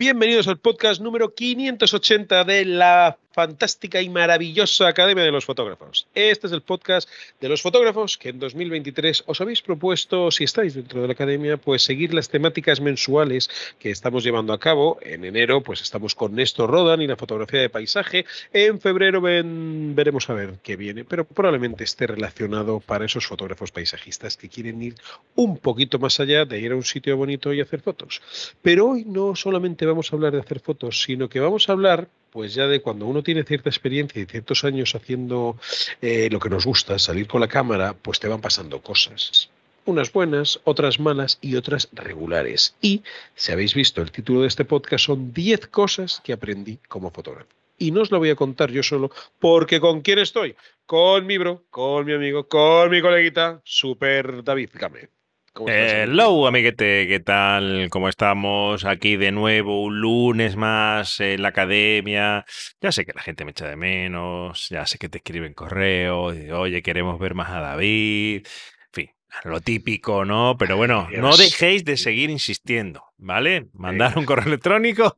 Bienvenidos al podcast número 580 de la fantástica y maravillosa Academia de los Fotógrafos. Este es el podcast de los fotógrafos que en 2023 os habéis propuesto, si estáis dentro de la Academia, pues seguir las temáticas mensuales que estamos llevando a cabo. En enero, pues estamos con Néstor Rodan y la fotografía de paisaje. En febrero veremos a ver qué viene, pero probablemente esté relacionado para esos fotógrafos paisajistas que quieren ir un poquito más allá de ir a un sitio bonito y hacer fotos. Pero hoy no solamente vamos a hablar de hacer fotos, sino que vamos a hablar pues ya de cuando uno tiene cierta experiencia y ciertos años haciendo eh, lo que nos gusta, salir con la cámara, pues te van pasando cosas. Unas buenas, otras malas y otras regulares. Y, si habéis visto el título de este podcast, son 10 cosas que aprendí como fotógrafo. Y no os la voy a contar yo solo, porque ¿con quién estoy? Con mi bro, con mi amigo, con mi coleguita, Super David Gámez. Hello, amiguete, ¿qué tal? ¿Cómo estamos? Aquí de nuevo, un lunes más en la academia. Ya sé que la gente me echa de menos, ya sé que te escriben correos, oye, queremos ver más a David. En fin, lo típico, ¿no? Pero bueno, no dejéis de seguir insistiendo, ¿vale? Mandar un correo electrónico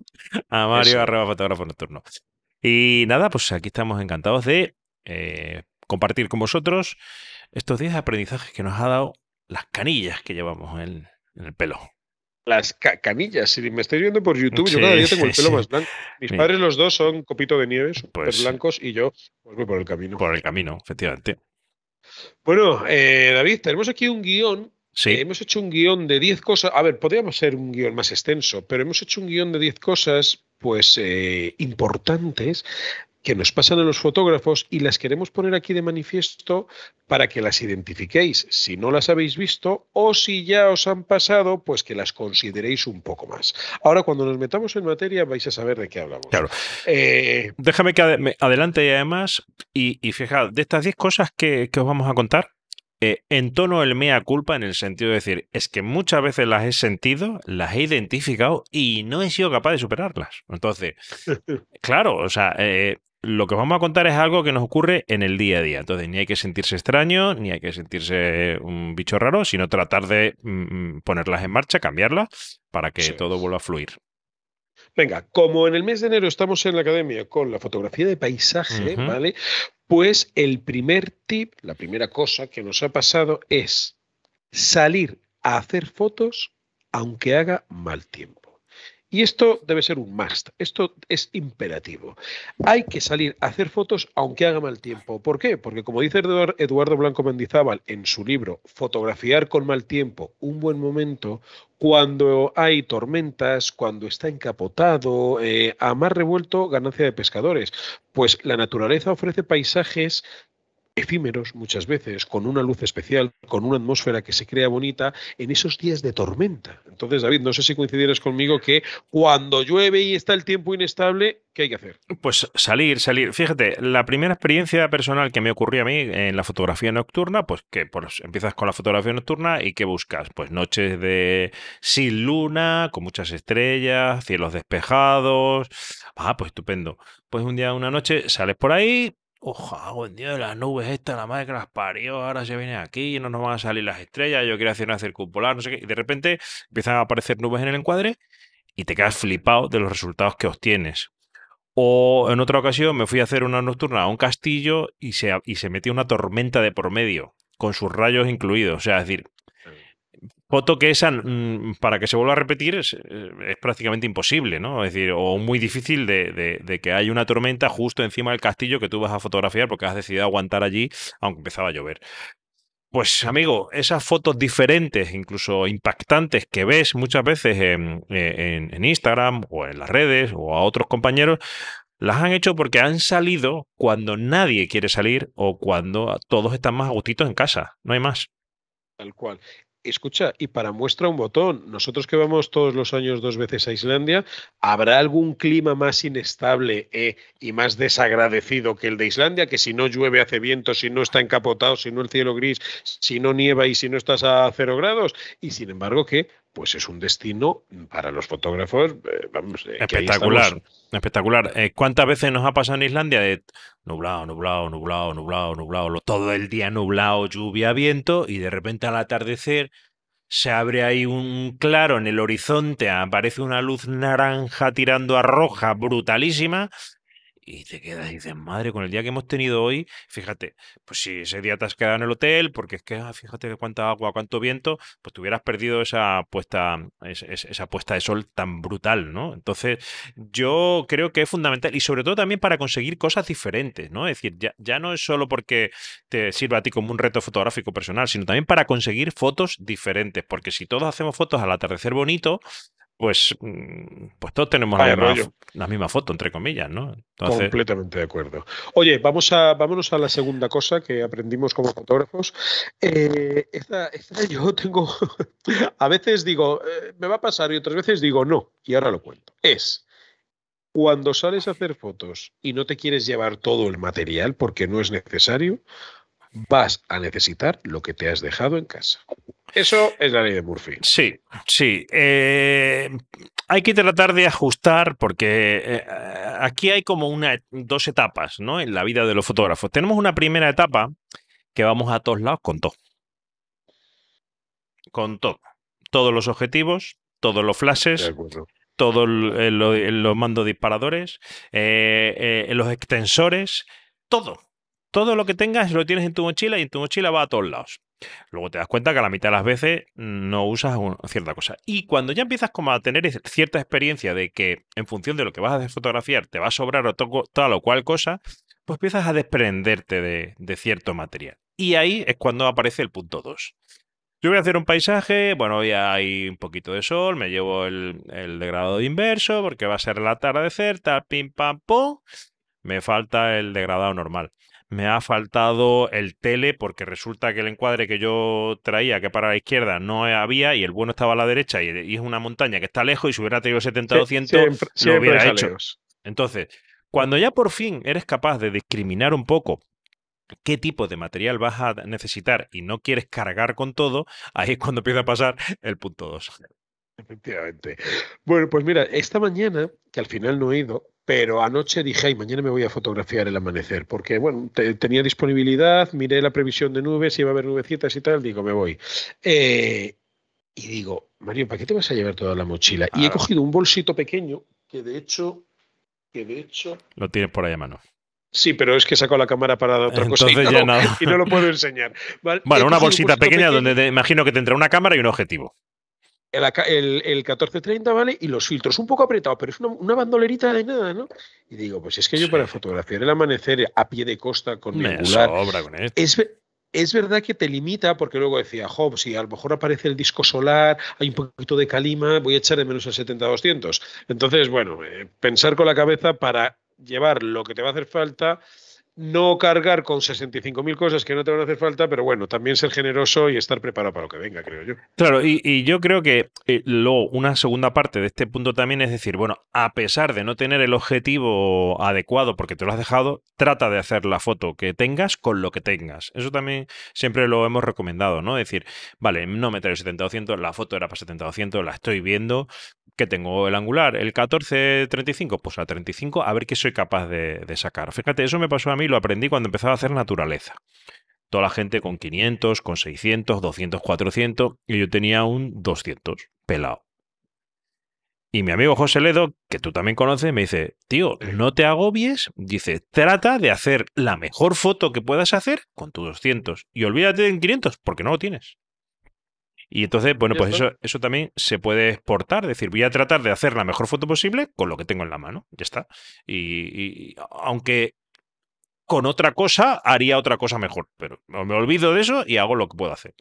a Mario fotógrafo Y nada, pues aquí estamos encantados de eh, compartir con vosotros estos de aprendizajes que nos ha dado las canillas que llevamos en, el pelo. Las canillas, si me estáis viendo por YouTube, yo cada día tengo el pelo más blanco. Mis padres los dos son copito de nieve, pues, blancos, y yo pues voy por el camino. Por el camino, efectivamente. Bueno, eh, David, tenemos aquí un guión. sí eh, hemos hecho un guión de 10 cosas. A ver, podríamos ser un guión más extenso, pero hemos hecho un guión de 10 cosas, pues, eh, importantes que nos pasan a los fotógrafos y las queremos poner aquí de manifiesto para que las identifiquéis si no las habéis visto o si ya os han pasado, pues que las consideréis un poco más. Ahora, cuando nos metamos en materia, vais a saber de qué hablamos. Claro. Eh, Déjame que adelante y además, y, fijaos, fijad, de estas 10 cosas que, os vamos a contar, eh, en tono el mea culpa en el sentido de decir, es que muchas veces las he sentido, las he identificado y no he sido capaz de superarlas. Entonces, claro, o sea, eh, lo que vamos a contar es algo que nos ocurre en el día a día. Entonces, ni hay que sentirse extraño, ni hay que sentirse un bicho raro, sino tratar de mm, mm, ponerlas en marcha, cambiarlas, para que todo vuelva a fluir. Venga, como en el mes de enero estamos en la academia con la fotografía de paisaje, ¿vale? Pues el primer tip, la primera cosa que nos ha pasado es salir a hacer fotos aunque haga mal tiempo. Y esto debe ser un must, esto es imperativo. Hay que salir a hacer fotos aunque haga mal tiempo. ¿Por qué? Porque como dice Eduardo Blanco Mendizábal en su libro Fotografiar con mal tiempo, un buen momento, cuando hay tormentas, cuando está encapotado, eh, a más revuelto, ganancia de pescadores. Pues la naturaleza ofrece paisajes efímeros muchas veces, con una luz especial, con una atmósfera que se crea bonita en esos días de tormenta. Entonces, David, no sé si coincidieras conmigo que cuando llueve y está el tiempo inestable, ¿qué hay que hacer? Pues salir, salir. Fíjate, la primera experiencia personal que me ocurrió a mí en la fotografía nocturna, pues que pues, empiezas con la fotografía nocturna y ¿qué buscas? Pues noches de sin luna, con muchas estrellas, cielos despejados. Ah, pues estupendo. Pues un día, una noche, sales por ahí, día de las nubes esta, la madre que las parió, ahora se viene aquí, y no nos van a salir las estrellas, yo quiero hacer una circumpolar, no sé qué. Y de repente empiezan a aparecer nubes en el encuadre y te quedas flipado de los resultados que obtienes. O en otra ocasión me fui a hacer una nocturna a un castillo y se, y se metió una tormenta de por medio, con sus rayos incluidos. O sea, es decir, foto que esa, mm, para que se vuelva a repetir, eh, es, prácticamente imposible, ¿no? Es decir, o muy difícil de, que haya una tormenta justo encima del castillo que tú vas a fotografiar porque has decidido aguantar allí, aunque empezaba a llover. Pues amigo, esas fotos diferentes, incluso impactantes, que ves muchas veces en, eh, Instagram o en las redes o a otros compañeros, las han hecho porque han salido cuando nadie quiere salir o cuando todos están más a en casa, no hay más. Tal cual escucha, y para muestra un botón, nosotros que vamos todos los años dos veces a Islandia, ¿habrá algún clima más inestable eh, y más desagradecido que el de Islandia? Que si no llueve hace viento, si no está encapotado, si no el cielo gris, si no nieva y si no estás a cero grados. Y sin embargo, que pues es un destino para los fotógrafos, eh, eh, espectacular, espectacular. Eh, ¿Cuántas veces nos ha pasado en Islandia de nublado, nublado, nublado, nublado, nublado, todo el día nublado, lluvia, viento y de repente al atardecer se abre ahí un claro en el horizonte, aparece una luz naranja tirando a roja brutalísima y te quedas y dices, madre, con el día que hemos tenido hoy, fíjate, pues si ese día te has quedado en el hotel, porque es que, ah, fíjate cuánta agua, cuánto viento, pues tuvieras hubieras perdido esa puesta, esa, puesta de sol tan brutal, ¿no? Entonces, yo creo que es fundamental, y sobre todo también para conseguir cosas diferentes, ¿no? Es decir, ya, ya no es solo porque te sirva a ti como un reto fotográfico personal, sino también para conseguir fotos diferentes, porque si todos hacemos fotos al atardecer bonito, pues, mm, pues todos tenemos la, misma, foto, entre comillas, ¿no? Completamente de acuerdo. Oye, vamos a, vámonos a la segunda cosa que aprendimos como fotógrafos. Eh, esta, yo tengo, a veces digo, eh, me va a pasar y otras veces digo, no, y ahora lo cuento. Es, cuando sales a hacer fotos y no te quieres llevar todo el material porque no es necesario, vas a necesitar lo que te has dejado en casa. Eso es la ley de Murphy. Sí, sí. Eh, hay que tratar de ajustar porque eh, aquí hay como una, dos etapas ¿no? en la vida de los fotógrafos. Tenemos una primera etapa que vamos a todos lados con todo. Con todo. Todos los objetivos, todos los flashes, todos los, mandos disparadores, eh, los extensores, todo todo lo que tengas lo tienes en tu mochila y en tu mochila va a todos lados. Luego te das cuenta que a la mitad de las veces no usas cierta cosa. Y cuando ya empiezas como a tener cierta experiencia de que en función de lo que vas a fotografiar te va a sobrar o tal o cual cosa, pues empiezas a desprenderte de, cierto material. Y ahí es cuando aparece el punto 2. Yo voy a hacer un paisaje, bueno, hoy hay un poquito de sol, me llevo el, el degradado inverso porque va a ser el atardecer, tal, pim, pam, pum. Me falta el degradado normal. Me ha faltado el tele porque resulta que el encuadre que yo traía, que para la izquierda no había y el bueno estaba a la derecha y, es una montaña que está lejos y si hubiera tenido 70-200 lo hubiera hecho. Entonces, cuando ya por fin eres capaz de discriminar un poco qué tipo de material vas a necesitar y no quieres cargar con todo, ahí es cuando empieza a pasar el punto 2. Efectivamente. Bueno, pues mira, esta mañana, que al final no he ido, pero anoche dije, ay, mañana me voy a fotografiar el amanecer, porque bueno, tenía disponibilidad, miré la previsión de nubes, iba a haber nubecitas y tal, digo, me voy. Eh, y digo, Mario, ¿para qué te vas a llevar toda la mochila? Y he cogido un bolsito pequeño, que de hecho, que de hecho... Lo tienes por ahí a mano. Sí, pero es que saco la cámara para otra cosita cosa y, no, lo puedo enseñar. Vale, bueno, una bolsita pequeña donde imagino que tendrá una cámara y un objetivo el, el, 1430, ¿vale? Y los filtros un poco apretados, pero es una, bandolerita de nada, ¿no? Y digo, pues es que yo para fotografiar el amanecer a pie de costa con mi Es, verdad que te limita, porque luego decía, Job, si a lo mejor aparece el disco solar, hay un poquito de calima, voy a echar de menos el 70-200. Entonces, bueno, eh, pensar con la cabeza para llevar lo que te va a hacer falta no cargar con 65.000 cosas que no te van a hacer falta, pero bueno, también ser generoso y estar preparado para lo que venga, creo yo. Claro, y, yo creo que eh, luego una segunda parte de este punto también es decir, bueno, a pesar de no tener el objetivo adecuado porque te lo has dejado, trata de hacer la foto que tengas con lo que tengas. Eso también siempre lo hemos recomendado, ¿no? Es decir, vale, no meter el 70 la foto era para 70 la estoy viendo, tengo el angular, el 14-35, pues a 35, a ver qué soy capaz de, sacar. Fíjate, eso me pasó a mí, lo aprendí cuando empezaba a hacer naturaleza. Toda la gente con 500, con 600, 200, 400, y yo tenía un 200 pelado. Y mi amigo José Ledo, que tú también conoces, me dice, tío, no te agobies, dice, trata de hacer la mejor foto que puedas hacer con tu 200 y olvídate en 500 porque no lo tienes. Y entonces, bueno, pues eso, eso también se puede exportar, es decir, voy a tratar de hacer la mejor foto posible con lo que tengo en la mano, ya está. Y, y aunque con otra cosa haría otra cosa mejor, pero me olvido de eso y hago lo que puedo hacer.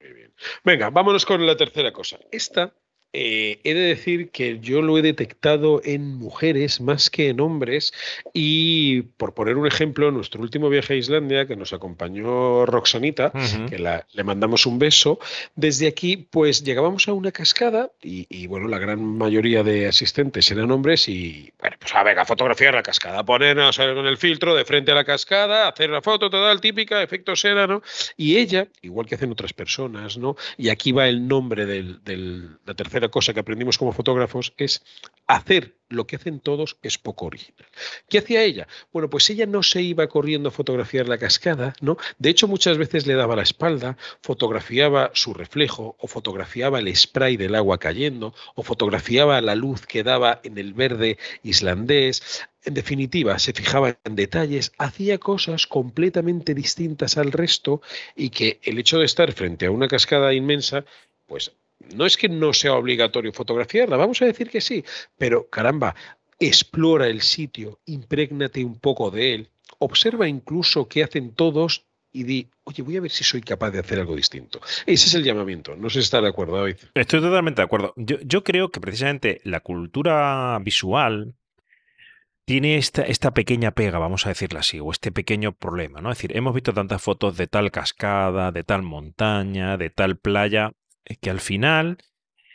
Muy bien. Venga, vámonos con la tercera cosa. Esta eh, he de decir que yo lo he detectado en mujeres más que en hombres y por poner un ejemplo, nuestro último viaje a Islandia que nos acompañó Roxanita, que le mandamos un beso, desde aquí pues llegábamos a una cascada y, bueno, la gran mayoría de asistentes eran hombres y bueno, pues a ah, ver, a fotografiar la cascada, ponernos con el filtro de frente a la cascada, hacer la foto total típica, efecto seda, ¿no? Y ella, igual que hacen otras personas, ¿no? Y aquí va el nombre del, del la tercera cosa que aprendimos como fotógrafos es hacer lo que hacen todos es poco original. ¿Qué hacía ella? Bueno, pues ella no se iba corriendo a fotografiar la cascada, ¿no? De hecho, muchas veces le daba la espalda, fotografiaba su reflejo, o fotografiaba el spray del agua cayendo, o fotografiaba la luz que daba en el verde islandés. En definitiva, se fijaba en detalles, hacía cosas completamente distintas al resto y que el hecho de estar frente a una cascada inmensa, pues no es que no sea obligatorio fotografiarla, vamos a decir que sí, pero caramba, explora el sitio, imprégnate un poco de él, observa incluso qué hacen todos y di, oye, voy a ver si soy capaz de hacer algo distinto. Ese es el llamamiento, no sé si está de acuerdo, David. Estoy totalmente de acuerdo. Yo, creo que precisamente la cultura visual, tiene esta, pequeña pega, vamos a decirla así, o este pequeño problema, ¿no? Es decir, hemos visto tantas fotos de tal cascada, de tal montaña, de tal playa, es que al final,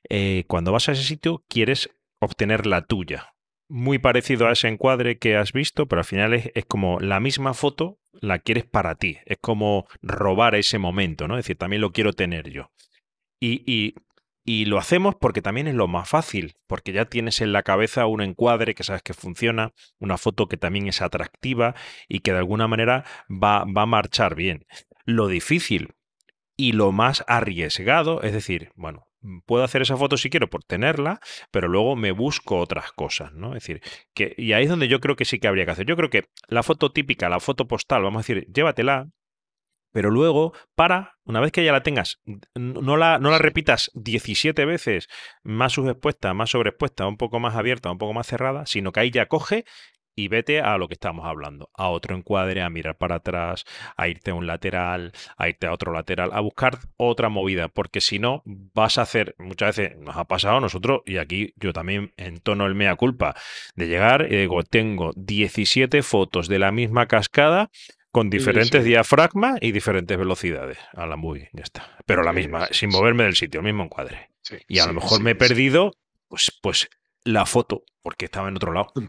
eh, cuando vas a ese sitio, quieres obtener la tuya. Muy parecido a ese encuadre que has visto, pero al final es, como la misma foto la quieres para ti. Es como robar ese momento, ¿no? Es decir, también lo quiero tener yo. Y, y, y lo hacemos porque también es lo más fácil, porque ya tienes en la cabeza un encuadre que sabes que funciona, una foto que también es atractiva y que de alguna manera va, va a marchar bien. Lo difícil y lo más arriesgado, es decir, bueno, puedo hacer esa foto si quiero por tenerla, pero luego me busco otras cosas, ¿no? Es decir, que, y ahí es donde yo creo que sí que habría que hacer. Yo creo que la foto típica, la foto postal, vamos a decir, llévatela, pero luego para, una vez que ya la tengas, no la, no la repitas 17 veces más subexpuesta, más sobreexpuesta, un poco más abierta, un poco más cerrada, sino que ahí ya coge y vete a lo que estamos hablando, a otro encuadre, a mirar para atrás, a irte a un lateral, a irte a otro lateral, a buscar otra movida, porque si no vas a hacer, muchas veces nos ha pasado a nosotros, y aquí yo también entono el mea culpa, de llegar y digo, tengo 17 fotos de la misma cascada con diferentes diafragmas y diferentes velocidades a la muy ya está. Pero la misma, sin moverme del sitio, el mismo encuadre. y a lo mejor me he perdido, pues, pues la foto, porque estaba en otro lado. Mm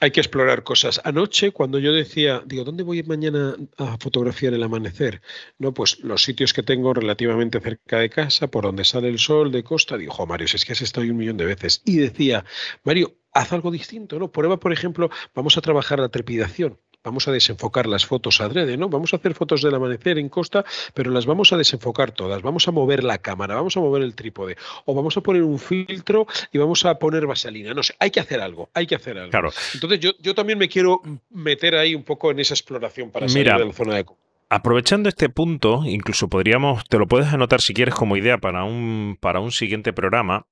hay que explorar cosas. Anoche, cuando yo decía, digo, ¿dónde voy mañana a fotografiar el amanecer? No, pues los sitios que tengo relativamente cerca de casa, por donde sale el sol, de costa, dijo, Mario, si es que has estado un millón de veces. Y decía, Mario, haz algo distinto, ¿no? Prueba, por ejemplo, vamos a trabajar la trepidación vamos a desenfocar las fotos adrede, ¿no? Vamos a hacer fotos del amanecer en costa, pero las vamos a desenfocar todas. Vamos a mover la cámara, vamos a mover el trípode, o vamos a poner un filtro y vamos a poner vaselina. No sé, hay que hacer algo, hay que hacer algo. Claro. Entonces yo, también me quiero meter ahí un poco en esa exploración para salir de la zona de Aprovechando este punto, incluso podríamos, te lo puedes anotar si quieres como idea para un, para un siguiente programa.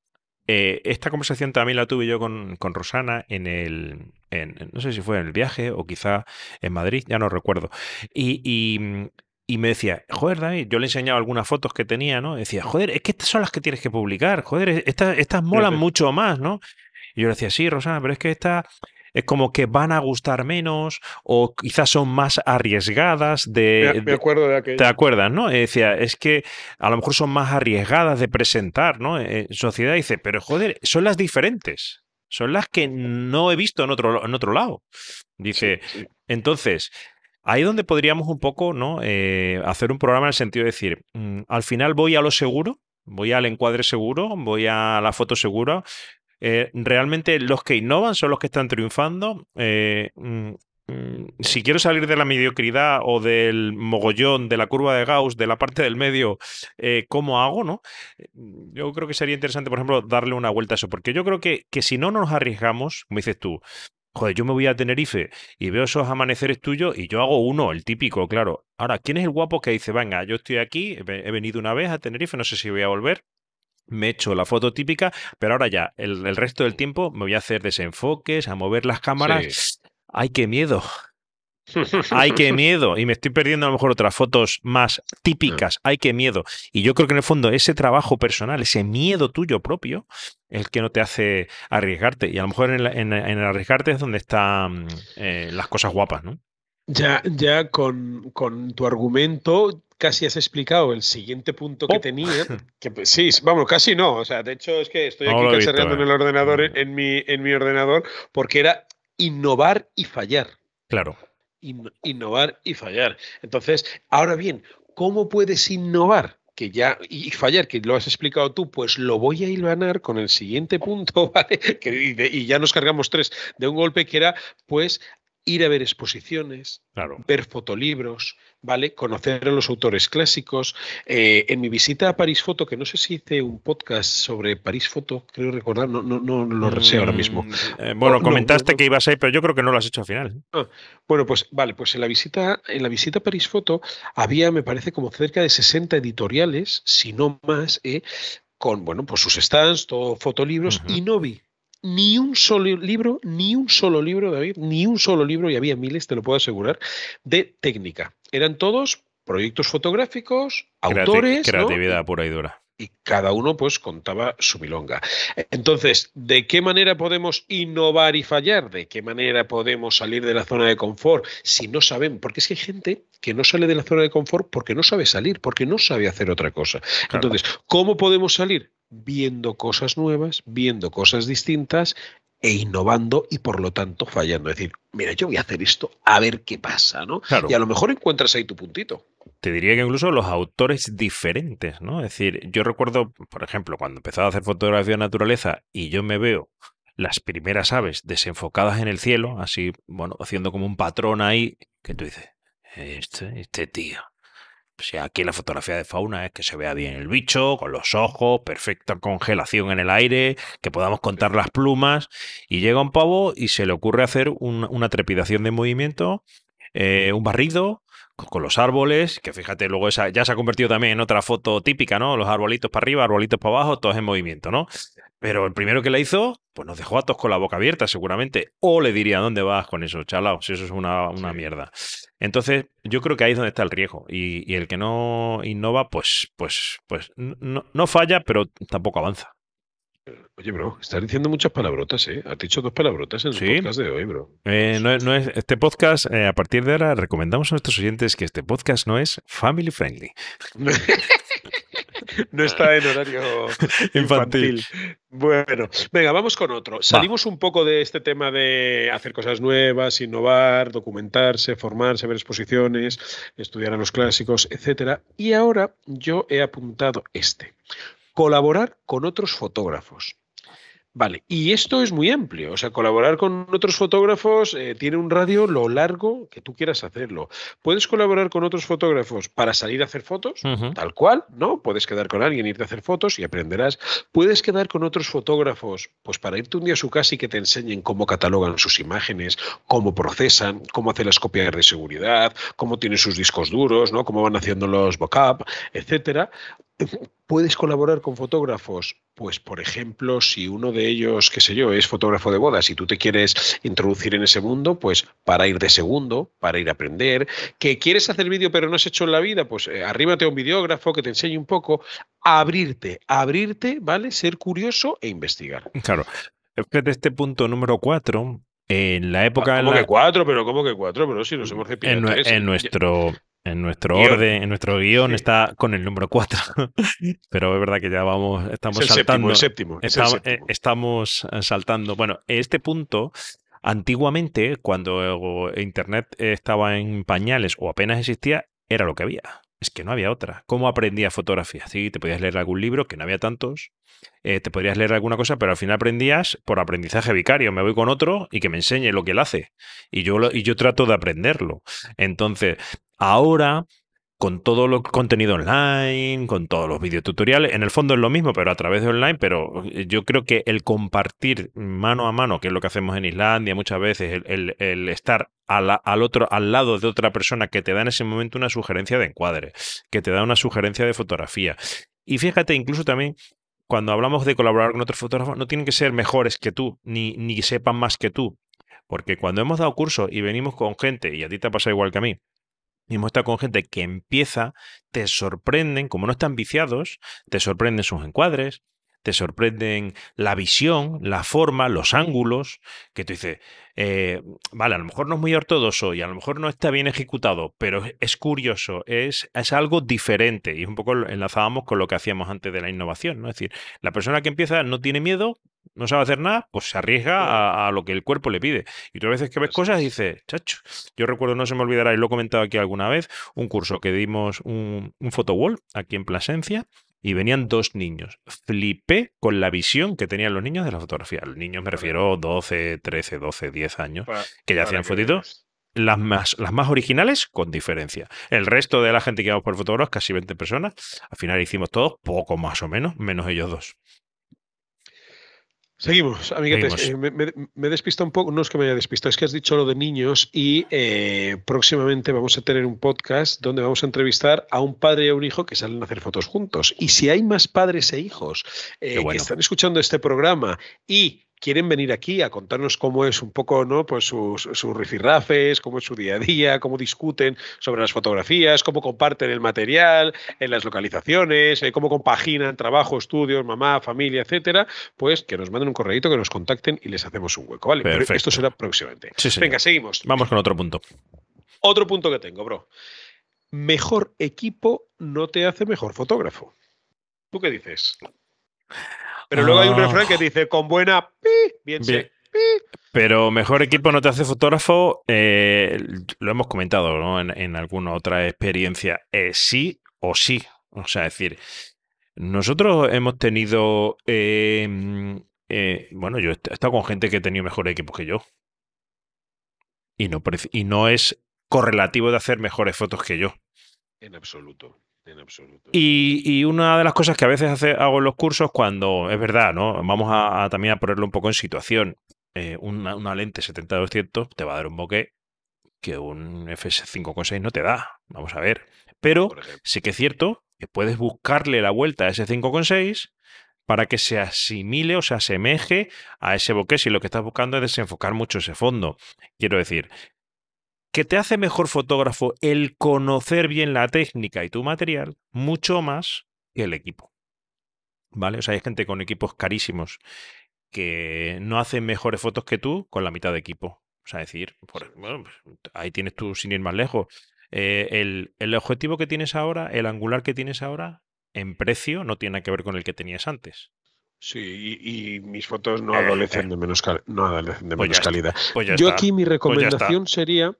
Eh, esta conversación también la tuve yo con Rosana en el, no sé si fue en el viaje o quizá en Madrid, ya no recuerdo. Y, me decía, joder, David, yo le enseñaba algunas fotos que tenía, ¿no? Decía, joder, es que estas son las que tienes que publicar, joder, estas, molan mucho más, ¿no? Y yo le decía, sí, Rosana, pero es que estas es como que van a gustar menos o quizás son más arriesgadas de... acuerdo de ¿Te acuerdas, no? decía, es que a lo mejor son más arriesgadas de presentar, ¿no? En eh, eh, sociedad dice, pero joder, son las diferentes son las que no he visto en otro, en otro lado. Dice, entonces, ahí donde podríamos un poco ¿no? Eh, hacer un programa en el sentido de decir, mm, al final voy a lo seguro, voy al encuadre seguro, voy a la foto segura. Eh, realmente los que innovan son los que están triunfando. Eh, mm, si quiero salir de la mediocridad o del mogollón, de la curva de Gauss, de la parte del medio, eh, ¿cómo hago? ¿no? Yo creo que sería interesante, por ejemplo, darle una vuelta a eso, porque yo creo que, que si no nos arriesgamos, me dices tú, joder, yo me voy a Tenerife y veo esos amaneceres tuyos y yo hago uno, el típico, claro. Ahora, ¿quién es el guapo que dice, venga, yo estoy aquí, he venido una vez a Tenerife, no sé si voy a volver? Me he hecho la foto típica, pero ahora ya, el, resto del tiempo me voy a hacer desenfoques, a mover las cámaras. ¡Ay, qué miedo! hay que miedo. Y me estoy perdiendo a lo mejor otras fotos más típicas. hay mm. que miedo. Y yo creo que en el fondo ese trabajo personal, ese miedo tuyo propio, es el que no te hace arriesgarte. Y a lo mejor en, el arriesgarte es donde están mm, eh, las cosas guapas, ¿no? Ya, ya con, tu argumento, casi has explicado el siguiente punto que oh. tenía. Que, pues, sí, vamos, casi no. O sea, de hecho es que estoy aquí en eh. el ordenador, mm. mi, en mi ordenador, porque era innovar y fallar. Claro innovar y fallar. Entonces, ahora bien, ¿cómo puedes innovar? que ya, y fallar, que lo has explicado tú, pues lo voy a hilvanar con el siguiente punto, ¿vale? y, ya nos cargamos tres de un golpe que era, pues, ir a ver exposiciones, ver fotolibros, ¿vale? Conocer a los autores clásicos. Eh, en mi visita a París Foto, que no sé si hice un podcast sobre París Foto, creo recordar, no, no, no lo sé ahora mm, mismo. Eh, bueno, comentaste que ibas a pero yo creo que no lo has hecho al final. Ah, bueno, pues vale, pues en la visita, en la visita a París Foto había, me parece, como cerca de 60 editoriales, si no más, eh, con bueno, pues sus stands, fotolibros, y no vi ni un solo libro, ni un solo libro, David, ni un solo libro, y había miles, te lo puedo asegurar, de técnica. Eran todos proyectos fotográficos, autores. creatividad pura y dura. Y cada uno pues contaba su milonga. Entonces, ¿de qué manera podemos innovar y fallar? ¿De qué manera podemos salir de la zona de confort si no saben? Porque es que hay gente que no sale de la zona de confort porque no sabe salir, porque no sabe hacer otra cosa. Entonces, ¿cómo podemos salir? viendo cosas nuevas, viendo cosas distintas e innovando y por lo tanto fallando. Es decir, mira, yo voy a hacer esto a ver qué pasa, ¿no? Y a lo mejor encuentras ahí tu puntito. Te diría que incluso los autores diferentes, ¿no? Es decir, yo recuerdo, por ejemplo, cuando empezaba a hacer fotografía de naturaleza y yo me veo las primeras aves desenfocadas en el cielo, así, bueno, haciendo como un patrón ahí, que tú dices, este, este tío, aquí la fotografía de fauna es que se vea bien el bicho, con los ojos, perfecta congelación en el aire, que podamos contar las plumas. Y llega un pavo y se le ocurre hacer una trepidación de movimiento, eh, un barrido, con los árboles, que fíjate, luego esa ya se ha convertido también en otra foto típica, ¿no? Los arbolitos para arriba, arbolitos para abajo, todos en movimiento, ¿no? Pero el primero que la hizo, pues nos dejó a todos con la boca abierta, seguramente. O le diría, ¿dónde vas con eso, chalao? Si eso es una, una mierda. Entonces, yo creo que ahí es donde está el riesgo. Y, el que no innova, pues, pues, pues no, no, falla, pero tampoco avanza. Oye, bro, estás diciendo muchas palabrotas, ¿eh? Has dicho dos palabrotas en el podcast de hoy, bro. Eh, no, no es, este podcast, eh, a partir de ahora, recomendamos a nuestros oyentes que este podcast no es family friendly. no está en horario infantil. Bueno, venga, vamos con otro. Salimos un poco de este tema de hacer cosas nuevas, innovar, documentarse, formarse, ver exposiciones, estudiar a los clásicos, etc. Y ahora yo he apuntado este. Colaborar con otros fotógrafos. Vale, y esto es muy amplio, o sea, colaborar con otros fotógrafos eh, tiene un radio lo largo que tú quieras hacerlo. Puedes colaborar con otros fotógrafos para salir a hacer fotos, tal cual, ¿no? Puedes quedar con alguien, irte a hacer fotos y aprenderás. Puedes quedar con otros fotógrafos, pues para irte un día a su casa y que te enseñen cómo catalogan sus imágenes, cómo procesan, cómo hacen las copias de seguridad, cómo tienen sus discos duros, ¿no? Cómo van haciendo los backup, etcétera. ¿Puedes colaborar con fotógrafos? Pues, por ejemplo, si uno de ellos, qué sé yo, es fotógrafo de bodas y tú te quieres introducir en ese mundo, pues para ir de segundo, para ir a aprender, que quieres hacer vídeo pero no has hecho en la vida, pues eh, arrímate a un videógrafo que te enseñe un poco abrirte, abrirte, ¿vale? Ser curioso e investigar. Claro. es de este punto número cuatro, en la época... de ah, ¿Cómo que cuatro? Pero ¿cómo que cuatro? Pero si nos mm, hemos En, en ¿eh? nuestro... En nuestro orden, en nuestro guión está con el número 4. Pero es verdad que ya vamos, estamos el saltando. Séptimo, el eh, séptimo, estamos, eh, saltando. Bueno, este punto, antiguamente, cuando Internet estaba en pañales o apenas existía, era lo que había. Es que no había otra. ¿Cómo aprendías fotografía? Sí, te podías leer algún libro, que no había tantos. Eh, te podrías leer alguna cosa, pero al final aprendías por aprendizaje vicario. Me voy con otro y que me enseñe lo que él hace. Y yo, y yo trato de aprenderlo. Entonces, Ahora, con todo el contenido online, con todos los videotutoriales, en el fondo es lo mismo, pero a través de online, pero eh, yo creo que el compartir mano a mano, que es lo que hacemos en Islandia muchas veces, el, estar al otro, al lado de otra persona que te da en ese momento una sugerencia de encuadre, que te da una sugerencia de fotografía. Y fíjate, incluso también cuando hablamos de colaborar con otros fotógrafos, no tienen que ser mejores que tú, ni, ni sepan más que tú. Porque cuando hemos dado cursos y venimos con gente, y a ti te ha pasado igual que a mí, mismo está con gente que empieza, te sorprenden, como no están viciados, te sorprenden sus encuadres, te sorprenden la visión, la forma, los ángulos, que tú dices, eh, vale, a lo mejor no es muy ortodoxo y a lo mejor no está bien ejecutado, pero es curioso, es, es algo diferente. Y un poco enlazábamos con lo que hacíamos antes de la innovación, ¿no? Es decir, la persona que empieza no tiene miedo, no sabe hacer nada, pues se arriesga a, lo que el cuerpo le pide. Y tú a veces que ves cosas y dices, chacho, yo recuerdo, no se me olvidará, y lo he comentado aquí alguna vez, un curso que dimos un, un aquí en Plasencia, y venían dos niños. Flipé con la visión que tenían los niños de la fotografía. Los niños me refiero 12, 13, 12, 10 años, que ya hacían fotitos. Las más, las más originales, con diferencia. El resto de la gente que vamos por fotógrafos, casi 20 personas, al final hicimos todos poco más o menos, menos ellos dos. Seguimos, amiguetes. Eh, me, me, despista un poco, no es que me haya despistado, es que has dicho lo de niños y eh, próximamente vamos a tener un podcast donde vamos a entrevistar a un padre y a un hijo que salen a hacer fotos juntos. Y si hay más padres e hijos eh, que están escuchando este programa y quieren venir aquí a contarnos cómo es un poco, ¿no? Pues sus, sus rifirrafes, cómo es su día a día, cómo discuten sobre las fotografías, cómo comparten el material, en las localizaciones, eh, cómo compaginan trabajo, estudios, mamá, familia, etcétera, pues que nos manden un correo que nos contacten y les hacemos un hueco, esto será próximamente. Venga, seguimos. Vamos con otro punto. Otro punto que tengo, bro. Mejor equipo no te hace mejor fotógrafo. ¿Tú qué dices? Pero luego hay un ah. refrán que dice, con buena pi, bien, pi. Pero mejor equipo no te hace fotógrafo, eh, lo hemos comentado en, alguna otra experiencia, eh, sí o sí. O sea, decir, nosotros hemos tenido, em, eh, bueno, yo he estado con gente que ha tenido mejores equipos que yo. Y no, y no es correlativo de hacer mejores fotos que yo. En absoluto absoluto. Y, una de las cosas que a veces hace, hago en los cursos cuando, es verdad, ¿no? Vamos a, también a ponerlo un poco en situación. Eh, una, lente 70-200 te va a dar un bokeh que un F5.6 no te da. Vamos a ver. Pero sí que es cierto que puedes buscarle la vuelta a ese 5.6 para que se asimile o se asemeje a ese bokeh si lo que estás buscando es desenfocar mucho ese fondo. Quiero decir, que te hace mejor fotógrafo el conocer bien la técnica y tu material mucho más que el equipo. ¿Vale? O sea, hay gente con equipos carísimos que no hacen mejores fotos que tú con la mitad de equipo. O sea, decir, pues, ahí tienes tú, sin ir más lejos, eh, el, el objetivo que tienes ahora, el angular que tienes ahora, en precio no tiene que ver con el que tenías antes. Sí, y, mis fotos no eh, eh. adolecen de pues menos, calidad. Pues Yo aquí mi pues recomendación sería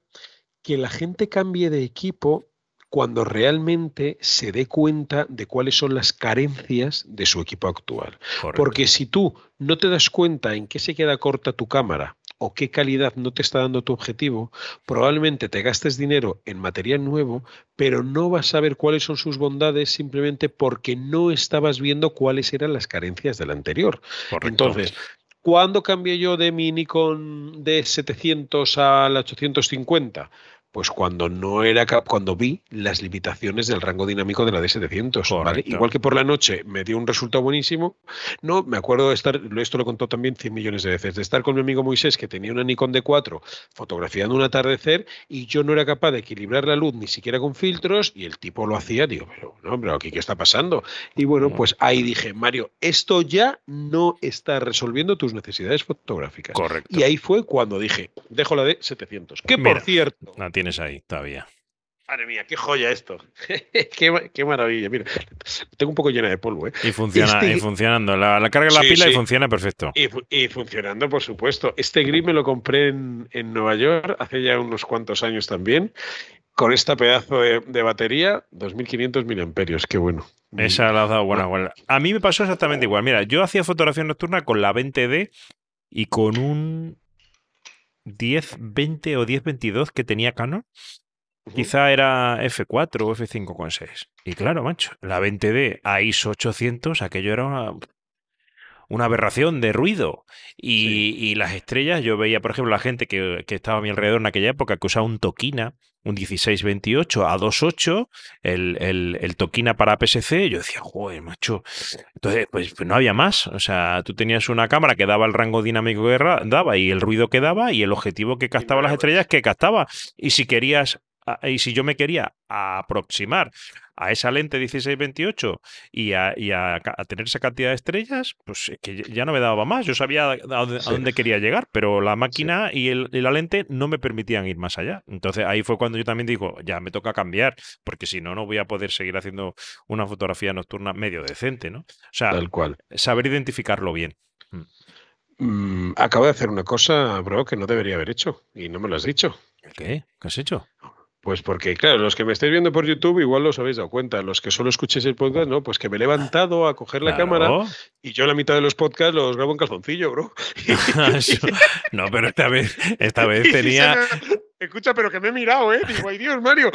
que la gente cambie de equipo cuando realmente se dé cuenta de cuáles son las carencias de su equipo actual. Porque si tú no te das cuenta en qué se queda corta tu cámara o qué calidad no te está dando tu objetivo, probablemente te gastes dinero en material nuevo, pero no vas a ver cuáles son sus bondades simplemente porque no estabas viendo cuáles eran las carencias del anterior. Entonces, ¿cuándo cambié yo de mi Nikon de 700 al 850? pues cuando no era cuando vi las limitaciones del rango dinámico de la D700, Igual que por la noche me dio un resultado buenísimo. No, me acuerdo de estar, esto lo contó también 100 millones de veces, de estar con mi amigo Moisés que tenía una Nikon D4 fotografiando un atardecer y yo no era capaz de equilibrar la luz ni siquiera con filtros y el tipo lo hacía, digo, pero no, aquí qué está pasando. Y bueno, pues ahí dije, Mario, esto ya no está resolviendo tus necesidades fotográficas. Correcto. Y ahí fue cuando dije, dejo la D700, que por cierto, tienes ahí todavía. Madre mía, qué joya esto. qué, maravilla. Mira, tengo un poco llena de polvo. ¿eh? Y funciona, este y funcionando. La, carga de la pila y funciona perfecto. Y, funcionando, por supuesto. Este grip me lo compré en, en, Nueva York hace ya unos cuantos años también. Con esta pedazo de, batería, 2500 miliamperios. Qué bueno. Esa la ha dado buena, ah. buena. A mí me pasó exactamente igual. Mira, yo hacía fotografía nocturna con la 20D y con un 10.20 o 10.22 que tenía Canon, quizá era F4 o F5.6. Y claro, macho, la 20D a ISO 800, aquello era una, una aberración de ruido. Y, las estrellas, yo veía, por ejemplo, la gente que, estaba a mi alrededor en aquella época que usaba un toquina, un 1628 a 28, el, el, el toquina para PSC, yo decía, joder, macho. Entonces, pues, pues, no había más. O sea, tú tenías una cámara que daba el rango dinámico que daba y el ruido que daba y el objetivo que captaba las estrellas que captaba. Y si querías y si yo me quería aproximar a esa lente 16-28 y, a, tener esa cantidad de estrellas, pues que ya no me daba más. Yo sabía a, dónde, quería llegar, pero la máquina y, la lente no me permitían ir más allá. Entonces ahí fue cuando yo también digo, ya me toca cambiar, porque si no, no voy a poder seguir haciendo una fotografía nocturna medio decente, ¿no? O sea, saber identificarlo bien. Mm. Mm, acabo de hacer una cosa, bro, que no debería haber hecho y no me lo has dicho. ¿Qué? ¿Qué has hecho? Pues porque, claro, los que me estáis viendo por YouTube igual los habéis dado cuenta. Los que solo escuchéis el podcast, ¿no? Pues que me he levantado a coger la cámara y yo la mitad de los podcasts los grabo en calzoncillo, bro. no, pero esta vez, esta vez tenía, Escucha, pero que me he mirado, ¿eh? Digo, ay Dios, Mario.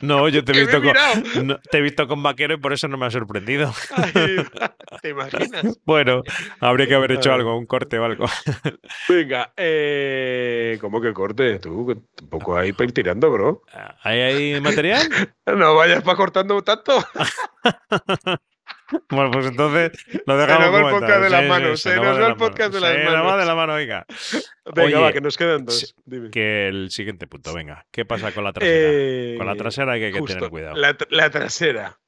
No, yo te he, visto con, te visto con vaquero y por eso no me ha sorprendido. ¿Te imaginas? Bueno, habría que haber hecho algo, un corte o algo. Venga, eh, ¿cómo que corte? Tú, tampoco hay para ir tirando, bro. ¿Hay, hay material? No vayas para cortando tanto. Bueno, pues entonces lo dejamos. Se nos va el podcast de las manos. se, nos va el podcast de las manos. nos va la mano, oiga. Venga, Oye, va, que nos quedan dos. Que el siguiente punto, venga. ¿Qué pasa con la eh, trasera? con la trasera hay que, tener cuidado. La, trasera.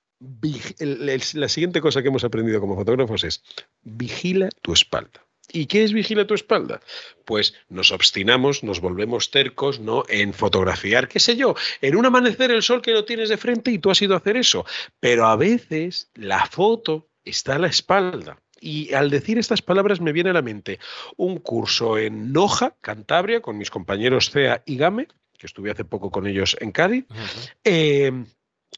la siguiente cosa que hemos aprendido como fotógrafos es vigila tu espalda. ¿Y qué es vigila tu espalda? Pues nos obstinamos, nos volvemos tercos, ¿no? En fotografiar, qué sé yo, en un amanecer el sol que lo tienes de frente y tú has ido a hacer eso. Pero a veces la foto está a la espalda. Y al decir estas palabras me viene a la mente un curso en Noja, Cantabria, con mis compañeros CEA y Game, que estuve hace poco con ellos en Cádiz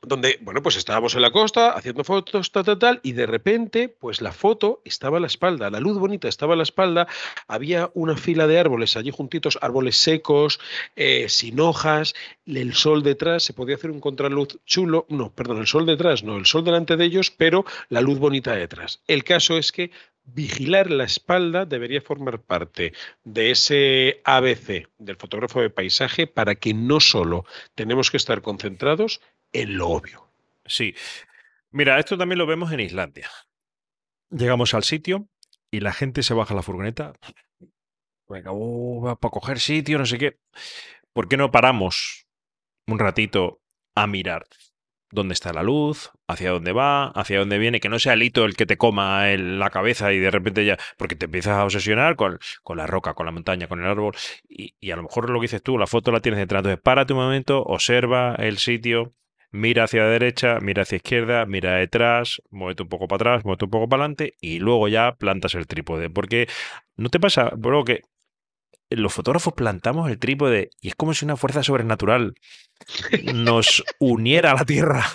donde, bueno, pues estábamos en la costa haciendo fotos, tal, tal, tal, y de repente, pues la foto estaba a la espalda, la luz bonita estaba a la espalda, había una fila de árboles allí juntitos, árboles secos, eh, sin hojas, el sol detrás, se podía hacer un contraluz chulo, no, perdón, el sol detrás, no, el sol delante de ellos, pero la luz bonita detrás. El caso es que vigilar la espalda debería formar parte de ese ABC del fotógrafo de paisaje para que no solo tenemos que estar concentrados en lo obvio. Sí. Mira, esto también lo vemos en Islandia. Llegamos al sitio y la gente se baja la furgoneta. Venga, uh, va para coger sitio, no sé qué. ¿Por qué no paramos un ratito a mirar? dónde está la luz, hacia dónde va, hacia dónde viene, que no sea el hito el que te coma la cabeza y de repente ya, porque te empiezas a obsesionar con, la roca, con la montaña, con el árbol, y, a lo mejor lo que dices tú, la foto la tienes detrás, entonces párate un momento, observa el sitio, mira hacia la derecha, mira hacia izquierda, mira detrás, muévete un poco para atrás, muévete un poco para adelante y luego ya plantas el trípode, porque no te pasa, bro, que los fotógrafos plantamos el trípode y es como si una fuerza sobrenatural nos uniera a la Tierra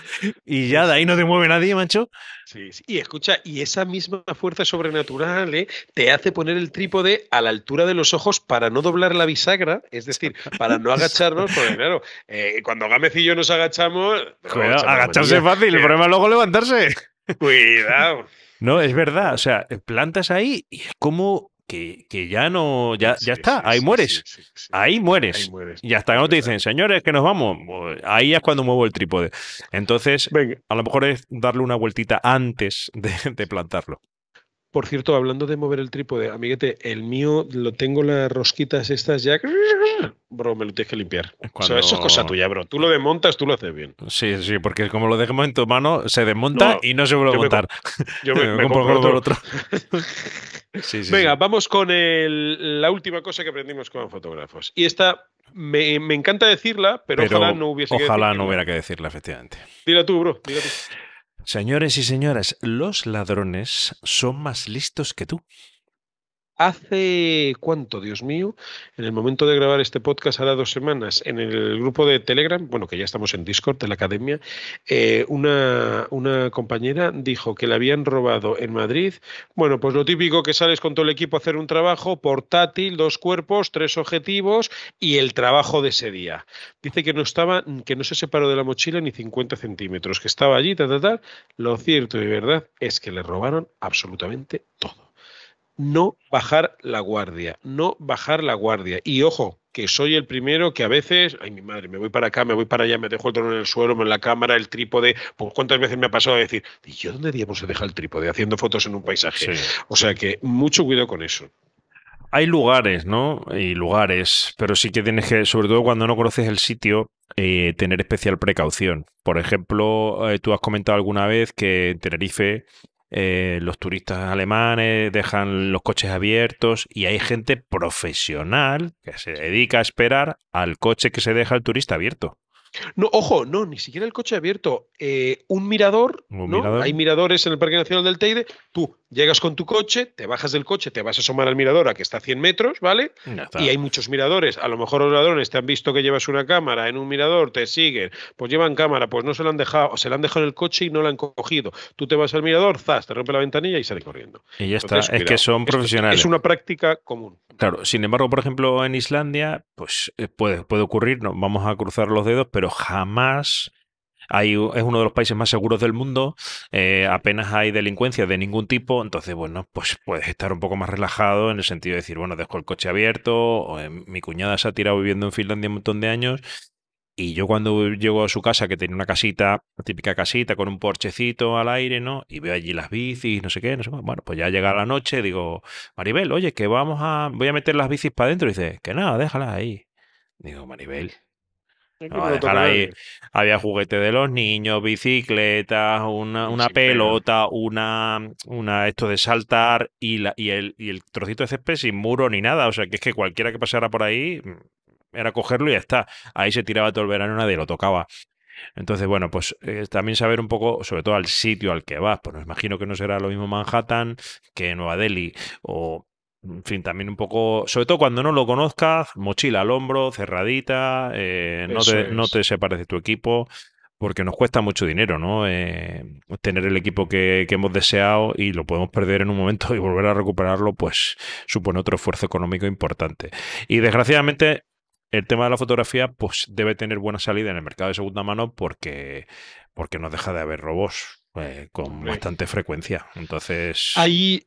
y ya de ahí no te mueve nadie, macho. Sí, sí. Y escucha, y esa misma fuerza sobrenatural eh, te hace poner el trípode a la altura de los ojos para no doblar la bisagra, es decir, para no agacharnos, porque claro, eh, cuando Gámez y yo nos agachamos... agacharse es fácil, el problema es luego levantarse. Cuidado. No, es verdad, o sea, plantas ahí y es como que, que ya no, ya, ya está, ahí, mueres. ahí mueres, Y hasta que no te dicen, señores, que nos vamos, pues, ahí es cuando muevo el trípode. Entonces, a lo mejor es darle una vueltita antes de plantarlo. Por cierto, hablando de mover el trípode, amiguete, el mío lo tengo las rosquitas estas ya. Bro, me lo tienes que limpiar. eso es cosa tuya, bro. Tú lo desmontas, tú lo haces bien. Sí, sí, porque como lo dejemos en tu mano, se desmonta y no se vuelve a montar. yo me, compro, otro. Venga, vamos con la última cosa que aprendimos con fotógrafos. Y esta me, encanta decirla, pero, ojalá no hubiese Ojalá no hubiera que decirla, efectivamente. Dila tú, bro. Dila tú. Señores y señoras, los ladrones son más listos que tú. Hace cuánto, Dios mío, en el momento de grabar este podcast, hará dos semanas, en el grupo de Telegram, bueno, que ya estamos en Discord de la academia, eh, una, compañera dijo que la habían robado en Madrid. Bueno, pues lo típico que sales con todo el equipo a hacer un trabajo, portátil, dos cuerpos, tres objetivos y el trabajo de ese día. Dice que no estaba, que no se separó de la mochila ni 50 centímetros, que estaba allí, tal, tal, tal. Lo cierto y verdad es que le robaron absolutamente todo no bajar la guardia, no bajar la guardia. Y ojo, que soy el primero que a veces, ay mi madre, me voy para acá, me voy para allá, me dejo el trono en el suelo, en la cámara, el trípode, pues, cuántas veces me ha pasado a decir, ¿y yo dónde diablos se deja el trípode haciendo fotos en un paisaje? O sea que mucho cuidado con eso. Hay lugares, ¿no? Y lugares, pero sí que tienes que, sobre todo cuando no conoces el sitio, eh, tener especial precaución. Por ejemplo, eh, tú has comentado alguna vez que en Tenerife eh, los turistas alemanes dejan los coches abiertos y hay gente profesional que se dedica a esperar al coche que se deja el turista abierto. No, ojo, no, ni siquiera el coche abierto. Eh, un mirador, ¿no? Hay miradores en el Parque Nacional del Teide. Tú llegas con tu coche, te bajas del coche, te vas a asomar al mirador a que está a 100 metros, ¿vale? Y hay muchos miradores. A lo mejor los ladrones te han visto que llevas una cámara en un mirador, te siguen, pues llevan cámara, pues no se la han dejado, se la han dejado en el coche y no la han cogido. Tú te vas al mirador, zas, te rompe la ventanilla y sale corriendo. Y ya está, es que son profesionales. Es, una práctica común. Claro, sin embargo, por ejemplo, en Islandia, pues eh, puede, puede ocurrir, no, vamos a cruzar los dedos, pero jamás hay, es uno de los países más seguros del mundo, eh, apenas hay delincuencia de ningún tipo, entonces, bueno, pues puedes estar un poco más relajado en el sentido de decir, bueno, dejo el coche abierto, eh, mi cuñada se ha tirado viviendo en Finlandia un montón de años, y yo cuando llego a su casa, que tiene una casita, típica casita, con un porchecito al aire, ¿no? Y veo allí las bicis, no sé qué, no sé Bueno, pues ya llega la noche, digo, Maribel, oye, que vamos a... Voy a meter las bicis para adentro. Y dice, que nada, déjala ahí. Digo, Maribel, había juguete de los niños, bicicletas, una, una pelota, una, una esto de saltar y, la, y, el, trocito de césped sin muro ni nada. O sea, que es que cualquiera que pasara por ahí mm, era cogerlo y ya está. Ahí se tiraba todo el verano, nadie lo tocaba. Entonces, bueno, pues eh, también saber un poco, sobre todo al sitio al que vas, pues me imagino que no será lo mismo Manhattan que Nueva Delhi o en fin, también un poco, sobre todo cuando no lo conozcas, mochila al hombro, cerradita, eh, no, te, no, te, separes de tu equipo, porque nos cuesta mucho dinero, ¿no? Eh, tener el equipo que, hemos deseado y lo podemos perder en un momento y volver a recuperarlo, pues supone otro esfuerzo económico importante. Y desgraciadamente... El tema de la fotografía, pues debe tener buena salida en el mercado de segunda mano porque, porque no deja de haber robos eh, con bastante frecuencia. Entonces. hay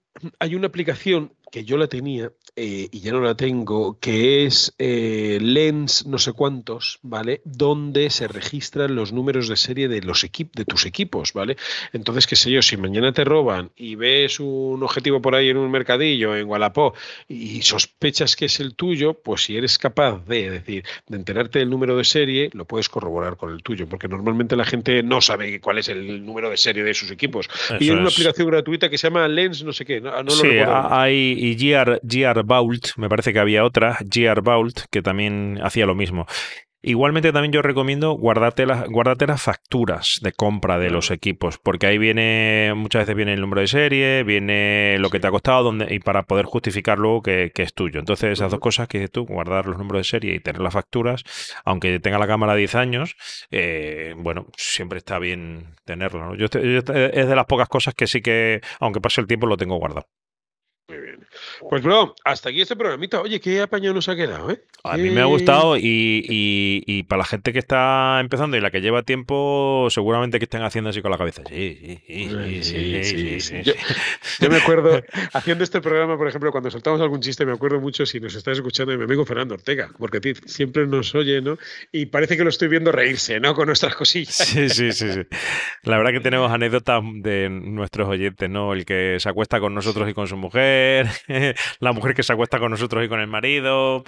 una aplicación que yo la tenía eh, y ya no la tengo, que es eh, Lens no sé cuántos, ¿vale? Donde se registran los números de serie de, los de tus equipos, ¿vale? Entonces, qué sé yo, si mañana te roban y ves un objetivo por ahí en un mercadillo, en Gualapó, y sospechas que es el tuyo, pues si eres capaz de decir, de enterarte del número de serie, lo puedes corroborar con el tuyo, porque normalmente la gente no sabe cuál es el número de serie de sus equipos. y hay una aplicación gratuita que se llama Lens no sé qué, no, lo recuerdo. hay y GR, me parece que había otra, GR Bault, que también hacía lo mismo. Igualmente también yo recomiendo guardarte, las guardarte las facturas de compra de los equipos, porque ahí viene, muchas veces viene el número de serie, viene lo que te ha costado donde, y para poder justificar luego que, es tuyo. Entonces esas dos cosas que dices tú, guardar los números de serie y tener las facturas, aunque tenga la cámara 10 años, eh, bueno, siempre está bien tenerlo. es de las pocas cosas que sí que, aunque pase el tiempo, lo tengo guardado. Muy bien. Pues, bro, hasta aquí este programito Oye, qué apaño nos ha quedado, ¿eh? A mí me ha gustado y, y, para la gente que está empezando y la que lleva tiempo, seguramente que estén haciendo así con la cabeza. Sí, sí, sí, sí. Yo me acuerdo, haciendo este programa, por ejemplo, cuando soltamos algún chiste, me acuerdo mucho si nos estás escuchando mi amigo Fernando Ortega, porque siempre nos oye, ¿no? Y parece que lo estoy viendo reírse, ¿no? Con nuestras cosillas. Sí, sí, sí. sí. La verdad que tenemos anécdotas de nuestros oyentes, ¿no? El que se acuesta con nosotros y con su mujer la mujer que se acuesta con nosotros y con el marido,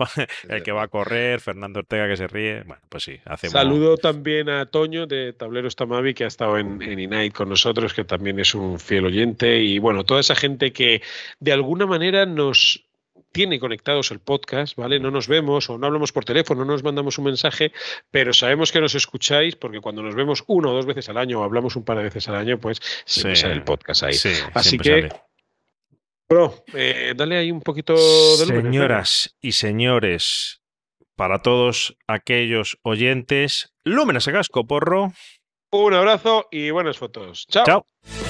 el que va a correr, Fernando Ortega que se ríe. Bueno, pues sí, hacemos. Saludo también a Toño de Tableros Tamavi que ha estado en, en Inite con nosotros, que también es un fiel oyente. Y bueno, toda esa gente que de alguna manera nos, tiene conectados el podcast, ¿vale? No nos vemos o no hablamos por teléfono, no nos mandamos un mensaje, pero sabemos que nos escucháis porque cuando nos vemos una o dos veces al año o hablamos un par de veces al año, pues siempre el podcast ahí. Así que Bro, eh, dale ahí un poquito de Señoras y señores, para todos aquellos oyentes, Lúmenes a casco, porro. Un abrazo y buenas fotos. Chao. Chao.